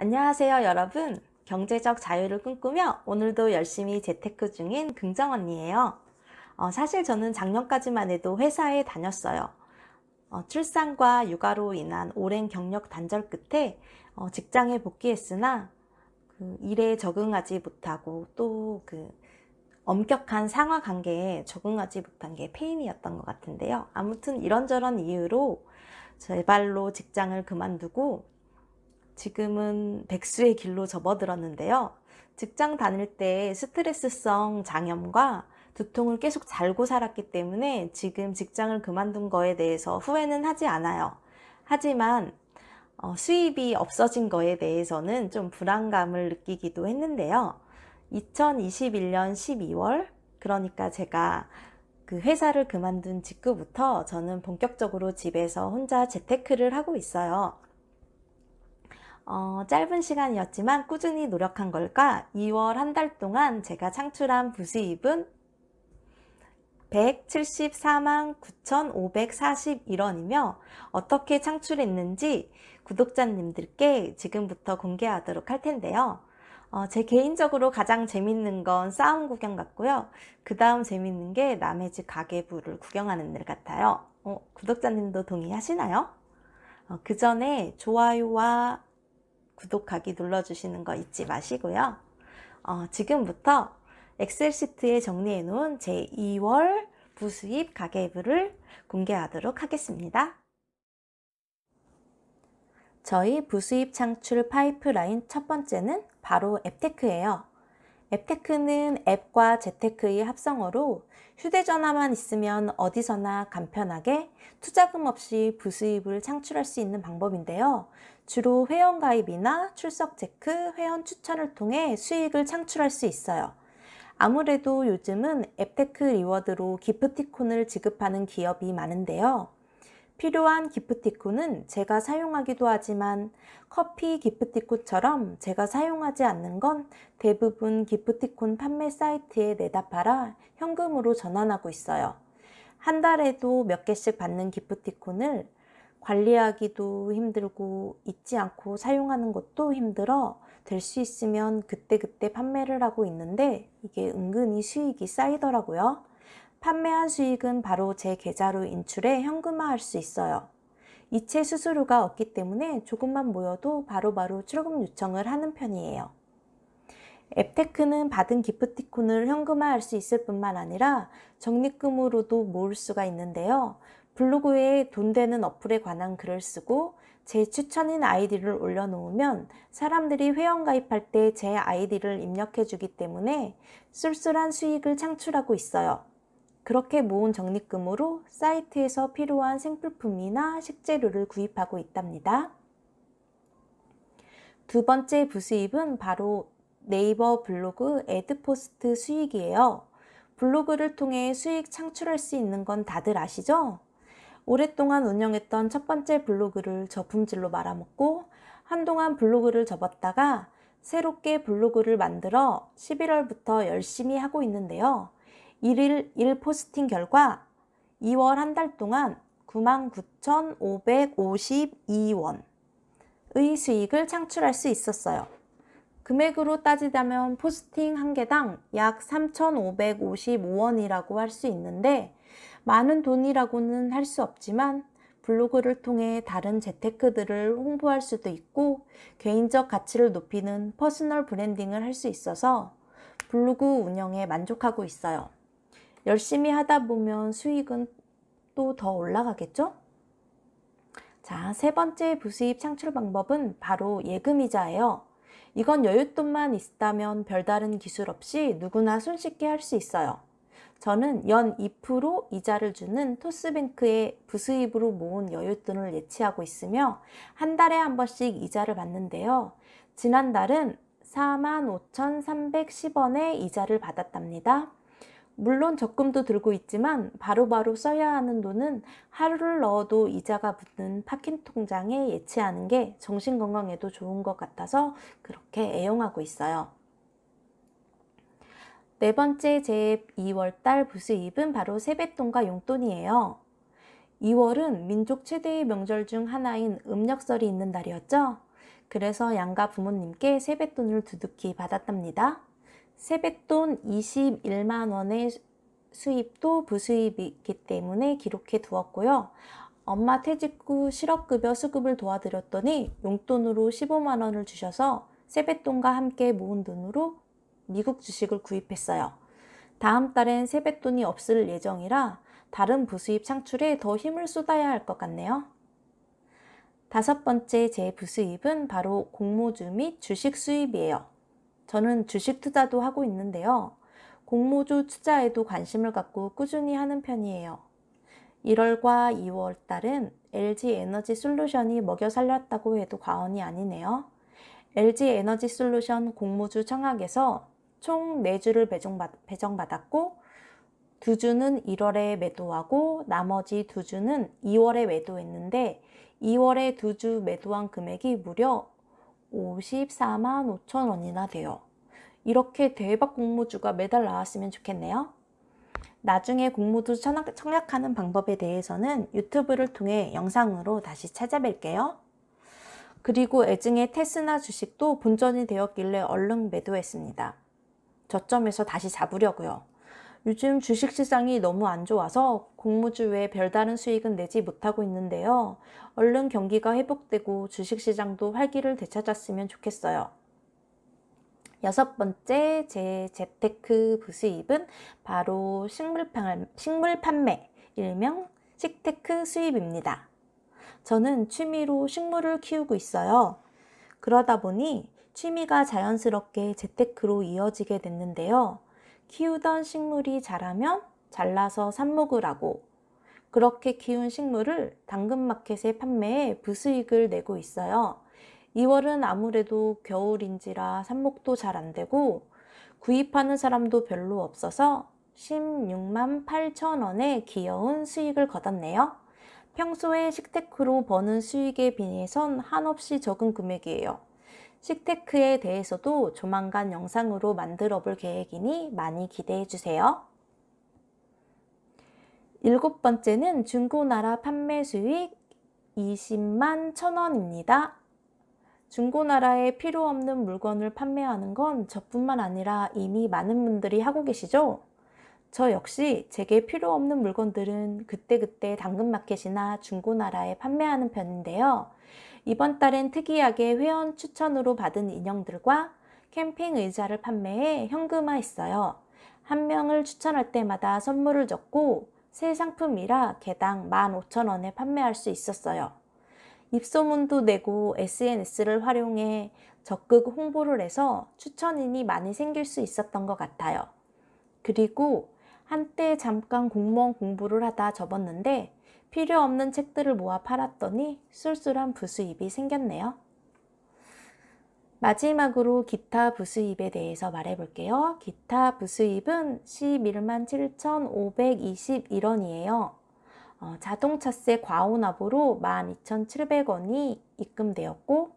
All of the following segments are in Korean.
안녕하세요 여러분 경제적 자유를 꿈꾸며 오늘도 열심히 재테크 중인 긍정언니예요 어, 사실 저는 작년까지만 해도 회사에 다녔어요 어, 출산과 육아로 인한 오랜 경력 단절 끝에 어, 직장에 복귀했으나 그 일에 적응하지 못하고 또 그 엄격한 상하 관계에 적응하지 못한 게 페인이었던 것 같은데요 아무튼 이런저런 이유로 제발로 직장을 그만두고 지금은 백수의 길로 접어들었는데요. 직장 다닐 때 스트레스성 장염과 두통을 계속 잘고 살았기 때문에 지금 직장을 그만둔 거에 대해서 후회는 하지 않아요. 하지만 어, 수입이 없어진 거에 대해서는 좀 불안감을 느끼기도 했는데요. 2021년 12월, 그러니까 제가 그 회사를 그만둔 직후부터 저는 본격적으로 집에서 혼자 재테크를 하고 있어요. 어, 짧은 시간이었지만 꾸준히 노력한 걸까 2월 한 달 동안 제가 창출한 부수입은 174만 9,541원이며 어떻게 창출했는지 구독자님들께 지금부터 공개하도록 할 텐데요. 어, 제 개인적으로 가장 재밌는 건 싸움 구경 같고요. 그 다음 재밌는 게 남의 집 가계부를 구경하는 일 같아요. 어, 구독자님도 동의하시나요? 어, 그 전에 좋아요와 구독하기 눌러주시는 거 잊지 마시고요. 어, 지금부터 엑셀 시트에 정리해 놓은 제 2월 부수입 가계부를 공개하도록 하겠습니다. 저희 부수입 창출 파이프라인 첫 번째는 바로 앱테크예요. 앱테크는 앱과 재테크의 합성어로 휴대전화만 있으면 어디서나 간편하게 투자금 없이 부수입을 창출할 수 있는 방법인데요. 주로 회원 가입이나 출석 체크, 회원 추천을 통해 수익을 창출할 수 있어요. 아무래도 요즘은 앱테크 리워드로 기프티콘을 지급하는 기업이 많은데요. 필요한 기프티콘은 제가 사용하기도 하지만 커피 기프티콘처럼 제가 사용하지 않는 건 대부분 기프티콘 판매 사이트에 내다 팔아 현금으로 전환하고 있어요. 한 달에도 몇 개씩 받는 기프티콘을 관리하기도 힘들고 잊지 않고 사용하는 것도 힘들어 될 수 있으면 그때그때 판매를 하고 있는데 이게 은근히 수익이 쌓이더라고요. 판매한 수익은 바로 제 계좌로 인출해 현금화할 수 있어요. 이체 수수료가 없기 때문에 조금만 모여도 바로바로 출금 요청을 하는 편이에요. 앱테크는 받은 기프티콘을 현금화할 수 있을 뿐만 아니라 적립금으로도 모을 수가 있는데요. 블로그에 돈 되는 어플에 관한 글을 쓰고 제 추천인 아이디를 올려놓으면 사람들이 회원 가입할 때 제 아이디를 입력해 주기 때문에 쏠쏠한 수익을 창출하고 있어요. 그렇게 모은 적립금으로 사이트에서 필요한 생필품이나 식재료를 구입하고 있답니다. 두 번째 부수입은 바로 네이버 블로그 애드포스트 수익이에요. 블로그를 통해 수익 창출할 수 있는 건 다들 아시죠? 오랫동안 운영했던 첫 번째 블로그를 저품질로 말아먹고 한동안 블로그를 접었다가 새롭게 블로그를 만들어 11월부터 열심히 하고 있는데요. 1일 1 포스팅 결과 2월 한 달 동안 99,552원의 수익을 창출할 수 있었어요. 금액으로 따지자면 포스팅 한 개당 약 3,555원이라고 할 수 있는데 많은 돈이라고는 할 수 없지만 블로그를 통해 다른 재테크들을 홍보할 수도 있고 개인적 가치를 높이는 퍼스널 브랜딩을 할 수 있어서 블로그 운영에 만족하고 있어요. 열심히 하다 보면 수익은 또 더 올라가겠죠? 자, 세 번째 부수입 창출 방법은 바로 예금이자예요. 이건 여윳돈만 있다면 별다른 기술 없이 누구나 손쉽게 할 수 있어요. 저는 연 2% 이자를 주는 토스뱅크의 부수입으로 모은 여윳돈을 예치하고 있으며 한 달에 한 번씩 이자를 받는데요. 지난달은 45,310원의 이자를 받았답니다. 물론 적금도 들고 있지만 바로바로 써야 하는 돈은 하루를 넣어도 이자가 붙는 파킨 통장에 예치하는 게 정신건강에도 좋은 것 같아서 그렇게 애용하고 있어요. 네 번째 제 2월달 부수입은 바로 세뱃돈과 용돈이에요. 2월은 민족 최대의 명절 중 하나인 음력설이 있는 날이었죠. 그래서 양가 부모님께 세뱃돈을 두둑히 받았답니다. 세뱃돈 21만 원의 수입도 부수입이기 때문에 기록해 두었고요. 엄마 퇴직 후 실업급여 수급을 도와드렸더니 용돈으로 15만 원을 주셔서 세뱃돈과 함께 모은 돈으로 미국 주식을 구입했어요. 다음 달엔 세뱃돈이 없을 예정이라 다른 부수입 창출에 더 힘을 쏟아야 할 것 같네요. 다섯 번째 제 부수입은 바로 공모주 및 주식 수입이에요. 저는 주식 투자도 하고 있는데요. 공모주 투자에도 관심을 갖고 꾸준히 하는 편이에요. 1월과 2월 달은 LG 에너지 솔루션이 먹여 살렸다고 해도 과언이 아니네요. LG 에너지 솔루션 공모주 청약에서 총 4주를 배정받, 았고두 주는 1월에 매도하고 나머지 두 주는 2월에 매도했는데 2월에 두 주 매도한 금액이 무려 54만 5천 원이나 돼요. 이렇게 대박 공모주가 매달 나왔으면 좋겠네요. 나중에 공모주 청약하는 방법에 대해서는 유튜브를 통해 영상으로 다시 찾아뵐게요. 그리고 애증의 테스나 주식도 본전이 되었길래 얼른 매도했습니다. 저점에서 다시 잡으려고요. 요즘 주식 시장이 너무 안 좋아서 공모주 외에 별다른 수익은 내지 못하고 있는데요. 얼른 경기가 회복되고 주식 시장도 활기를 되찾았으면 좋겠어요. 여섯 번째 제 재테크 부수입은 바로 식물, 식물 판매, 일명 식테크 수입입니다. 저는 취미로 식물을 키우고 있어요. 그러다 보니 취미가 자연스럽게 재테크로 이어지게 됐는데요. 키우던 식물이 자라면 잘라서 삽목을 하고 그렇게 키운 식물을 당근마켓에 판매해 부수익을 내고 있어요. 2월은 아무래도 겨울인지라 삽목도 잘 안되고 구입하는 사람도 별로 없어서 16만 8천 원의 귀여운 수익을 거뒀네요. 평소에 식테크로 버는 수익에 비해선 한없이 적은 금액이에요. 식테크에 대해서도 조만간 영상으로 만들어 볼 계획이니 많이 기대해 주세요. 일곱 번째는 중고나라 판매 수익 20만 천원입니다. 중고나라에 필요 없는 물건을 판매하는 건 저뿐만 아니라 이미 많은 분들이 하고 계시죠? 저 역시 제게 필요 없는 물건들은 그때그때 당근마켓이나 중고나라에 판매하는 편인데요. 이번 달엔 특이하게 회원 추천으로 받은 인형들과 캠핑 의자를 판매해 현금화했어요. 한 명을 추천할 때마다 선물을 적고 새 상품이라 개당 15,000원에 판매할 수 있었어요. 입소문도 내고 SNS를 활용해 적극 홍보를 해서 추천인이 많이 생길 수 있었던 것 같아요. 그리고 한때 잠깐 공무원 공부를 하다 접었는데 필요 없는 책들을 모아 팔았더니 쓸쓸한 부수입이 생겼네요. 마지막으로 기타 부수입에 대해서 말해볼게요. 기타 부수입은 1 1 7,521원이에요. 어, 자동차세 과오납으로 12,700원이 입금되었고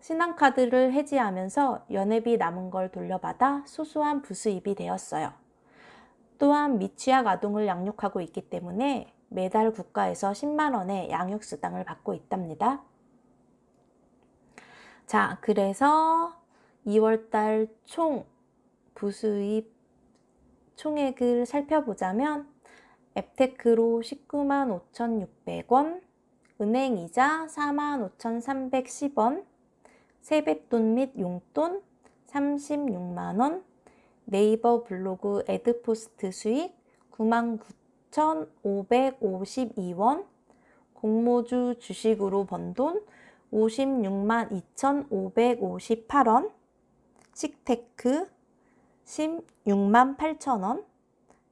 신한카드를 해지하면서 연회비 남은 걸 돌려받아 소소한 부수입이 되었어요. 또한 미취학 아동을 양육하고 있기 때문에 매달 국가에서 10만원의 양육수당을 받고 있답니다. 자, 그래서 2월달 총 부수입 총액을 살펴보자면 앱테크로 19만 5,600원, 은행이자 4만 5,310원, 세뱃돈 및 용돈 36만원, 네이버 블로그 에드포스트 수익 99,552원, 공모주 주식으로 번 돈5 6 2,558원, 식테크 1 6 8 0 0 0원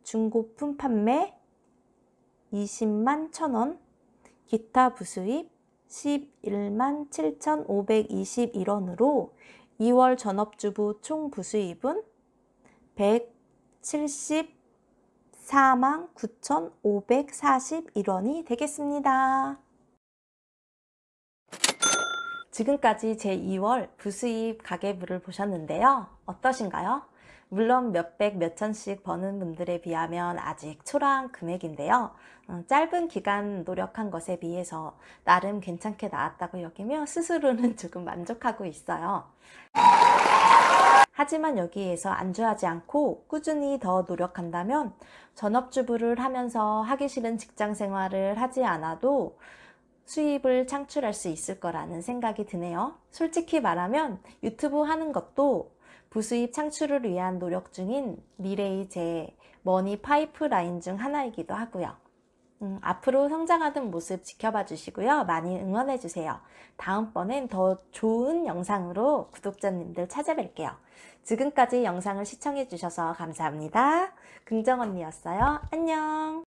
중고품 판매 2 0 1 0 0 0원 기타 부수입 1 1 7,521원으로 2월 전업주부 총 부수입은 174만 9,541원이 되겠습니다. 지금까지 제2월 부수입 가계부를 보셨는데요. 어떠신가요? 물론 몇백 몇천씩 버는 분들에 비하면 아직 초라한 금액인데요. 음, 짧은 기간 노력한 것에 비해서 나름 괜찮게 나왔다고 여기며 스스로는 조금 만족하고 있어요. 하지만 여기에서 안주하지 않고 꾸준히 더 노력한다면 전업주부를 하면서 하기 싫은 직장 생활을 하지 않아도 수입을 창출할 수 있을 거라는 생각이 드네요. 솔직히 말하면 유튜브 하는 것도 부수입 창출을 위한 노력 중인 미래의 제 머니 파이프라인 중 하나이기도 하고요. 음, 앞으로 성장하는 모습 지켜봐 주시고요. 많이 응원해 주세요. 다음번엔 더 좋은 영상으로 구독자님들 찾아뵐게요. 지금까지 영상을 시청해 주셔서 감사합니다. 긍정언니였어요. 안녕!